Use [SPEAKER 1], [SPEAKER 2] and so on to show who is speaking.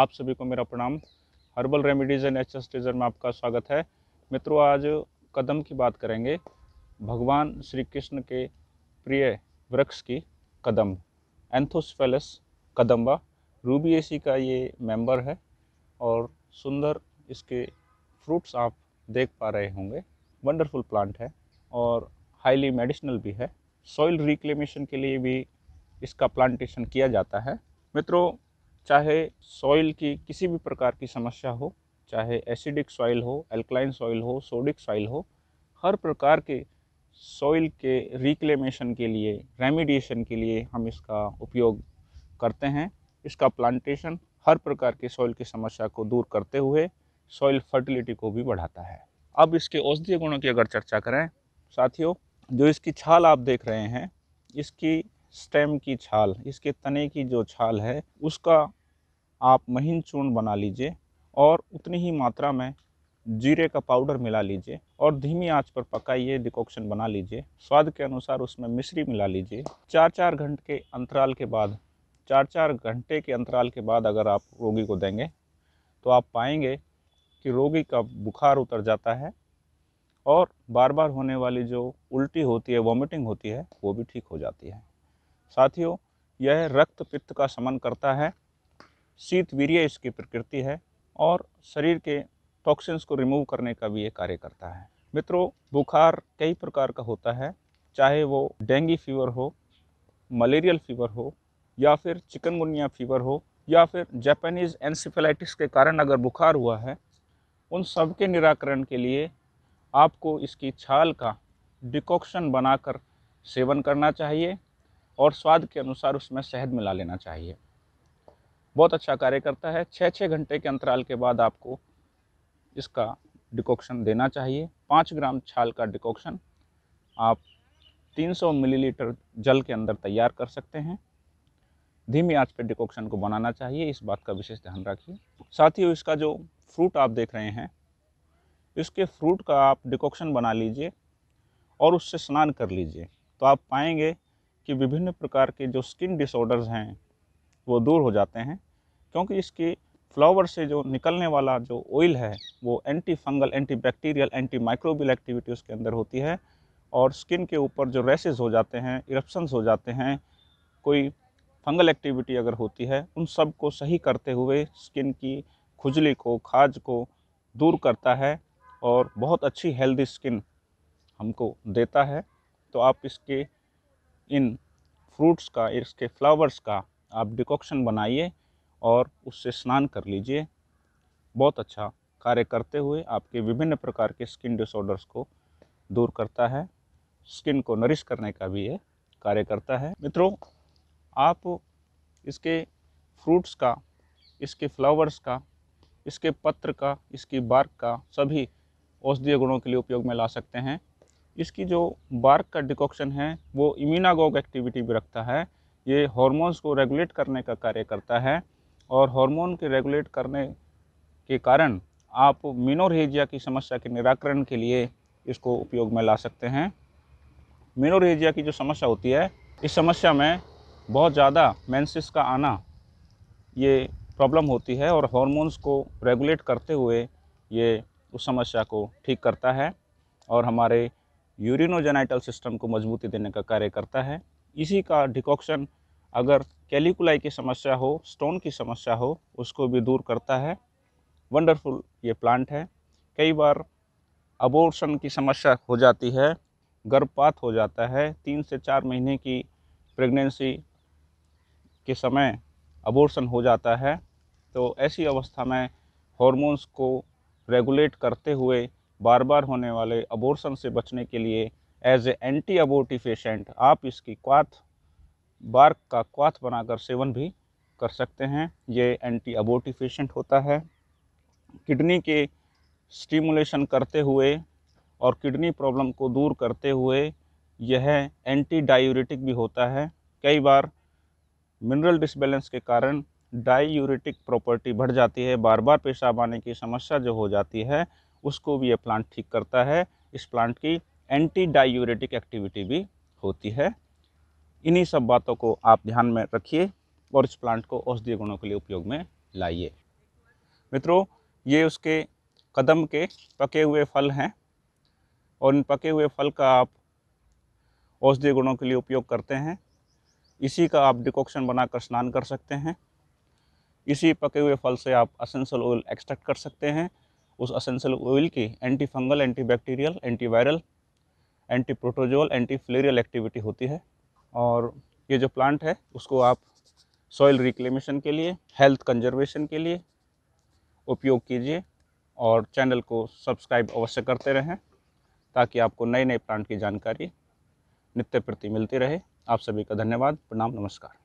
[SPEAKER 1] आप सभी को मेरा प्रणाम herbal remedies and H S teaser में आपका स्वागत है मित्रों आज कदम की बात करेंगे भगवान श्री कृष्ण के प्रिय वृक्ष की कदम एंथोसफेलस कदम्बा रूबी एसी का ये मेंबर है और सुंदर इसके फ्रूट्स आप देख पा रहे होंगे वंडरफुल प्लांट है और हाईली मेडिसिनल भी है सॉइल रिक्लेमेशन के लिए भी इसका प्लांटेशन किया जाता है मित्रों चाहे सॉइल की किसी भी प्रकार की समस्या हो चाहे एसिडिक सॉइल हो एल्कलाइन सॉइल हो सोडिक सॉइल हो हर प्रकार के सॉइल के रिक्लेमेशन के लिए रेमिडिएशन के लिए हम इसका उपयोग करते हैं इसका प्लांटेशन हर प्रकार के सॉइल की समस्या को दूर करते हुए सॉइल फर्टिलिटी को भी बढ़ाता है अब इसके औषधीय गुणों की अगर चर्चा करें साथियों जो इसकी छाल आप देख रहे हैं इसकी स्टेम की छाल इसके तने की जो छाल है उसका आप महीन चूर्ण बना लीजिए और उतनी ही मात्रा में जीरे का पाउडर मिला लीजिए और धीमी आंच पर पकाइए डिकॉक्शन बना लीजिए स्वाद के अनुसार उसमें मिश्री मिला लीजिए चार चार घंटे के अंतराल के बाद चार चार घंटे के अंतराल के बाद अगर आप रोगी को देंगे तो आप पाएंगे कि रोगी का बुखार उतर जाता है और बार बार होने वाली जो उल्टी होती है वॉमिटिंग होती है वो भी ठीक हो जाती है साथियों यह रक्त पित्त का समन करता है शीत वीर्य इसकी प्रकृति है और शरीर के टॉक्सिन्स को रिमूव करने का भी ये कार्य करता है मित्रों बुखार कई प्रकार का होता है चाहे वो डेंगी फीवर हो मलेरियल फीवर हो या फिर चिकनगुनिया फीवर हो या फिर जापानीज़ एंसिफेलाइटिस के कारण अगर बुखार हुआ है उन सब के निराकरण के लिए आपको इसकी छाल का डिकॉक्शन बनाकर सेवन करना चाहिए और स्वाद के अनुसार उसमें शहद मिला लेना चाहिए बहुत अच्छा कार्य करता है छः छः घंटे के अंतराल के बाद आपको इसका डिकॉक्शन देना चाहिए पाँच ग्राम छाल का डिकॉक्शन आप 300 मिलीलीटर जल के अंदर तैयार कर सकते हैं धीमी आंच पर डिकॉक्शन को बनाना चाहिए इस बात का विशेष ध्यान रखिए साथ ही इसका जो फ्रूट आप देख रहे हैं इसके फ्रूट का आप डिकॉक्शन बना लीजिए और उससे स्नान कर लीजिए तो आप पाएंगे कि विभिन्न प्रकार के जो स्किन डिसऑर्डर्स हैं वो दूर हो जाते हैं क्योंकि इसके फ्लावर से जो निकलने वाला जो ऑयल है वो anti fungal anti bacterial anti microbial activity उसके अंदर होती है और स्किन के ऊपर जो रेसेज हो जाते हैं इरप्शंस हो जाते हैं कोई फंगल एक्टिविटी अगर होती है उन सब को सही करते हुए स्किन की खुजली को खाज को दूर करता है और बहुत अच्छी हेल्दी स्किन हमको देता है तो आप इसके इन फ्रूट्स का इसके फ्लावर्स का आप डिकॉक्शन बनाइए और उससे स्नान कर लीजिए बहुत अच्छा कार्य करते हुए आपके विभिन्न प्रकार के स्किन डिसऑर्डर्स को दूर करता है स्किन को नरिश करने का भी ये कार्य करता है मित्रों आप इसके फ्रूट्स का इसके फ्लावर्स का इसके पत्र का इसकी बार्क का सभी औषधीय गुणों के लिए उपयोग में ला सकते हैं इसकी जो बार्क का डिकॉक्शन है वो इम्यूनागोग एक्टिविटी भी रखता है ये हॉर्मोन्स को रेगुलेट करने का कार्य करता है और हॉर्मोन के रेगुलेट करने के कारण आप मिनोरेजिया की समस्या के निराकरण के लिए इसको उपयोग में ला सकते हैं मिनोरेजिया की जो समस्या होती है इस समस्या में बहुत ज़्यादा मेंसिस का आना ये प्रॉब्लम होती है और हॉर्मोन्स को रेगुलेट करते हुए ये उस समस्या को ठीक करता है और हमारे यूरिनोजेनाइटल सिस्टम को मजबूती देने का कार्य करता है इसी का डिकॉक्शन अगर कैलिकुलाई की समस्या हो स्टोन की समस्या हो उसको भी दूर करता है वंडरफुल ये प्लांट है कई बार अबोर्शन की समस्या हो जाती है गर्भपात हो जाता है तीन से चार महीने की प्रेगनेंसी के समय अबोर्शन हो जाता है तो ऐसी अवस्था में हॉर्मोन्स को रेगुलेट करते हुए बार बार होने वाले अबोर्सन से बचने के लिए एज ए एंटी पेशेंट आप इसकी क्वाथ बार्क का क्वाथ बनाकर सेवन भी कर सकते हैं ये एंटी पेशेंट होता है किडनी के स्टिमुलेशन करते हुए और किडनी प्रॉब्लम को दूर करते हुए यह एंटी डायूरेटिक भी होता है कई बार मिनरल डिसबैलेंस के कारण डायूरेटिक प्रॉपर्टी बढ़ जाती है बार बार पेशाब आने की समस्या जो हो जाती है उसको भी ये प्लांट ठीक करता है इस प्लांट की एंटी डायूरेटिक एक्टिविटी भी होती है इन्हीं सब बातों को आप ध्यान में रखिए और इस प्लांट को औषधीय गुणों के लिए उपयोग में लाइए मित्रों ये उसके कदम के पके हुए फल हैं और इन पके हुए फल का आप औषधीय गुणों के लिए उपयोग करते हैं इसी का आप डिकॉक्शन बनाकर स्नान कर सकते हैं इसी पके हुए फल से आप असेंशल ऑयल एक्सट्रैक्ट कर सकते हैं उस असेंशियल ऑयल की anti fungal anti bacterial viral anti protozoal anti filarial activity होती है और ये जो प्लांट है उसको आप सॉइल रिक्लेमेशन के लिए हेल्थ कंजर्वेशन के लिए उपयोग कीजिए और चैनल को सब्सक्राइब अवश्य करते रहें ताकि आपको नए नए प्लांट की जानकारी नित्य प्रति मिलती रहे आप सभी का धन्यवाद प्रणाम नमस्कार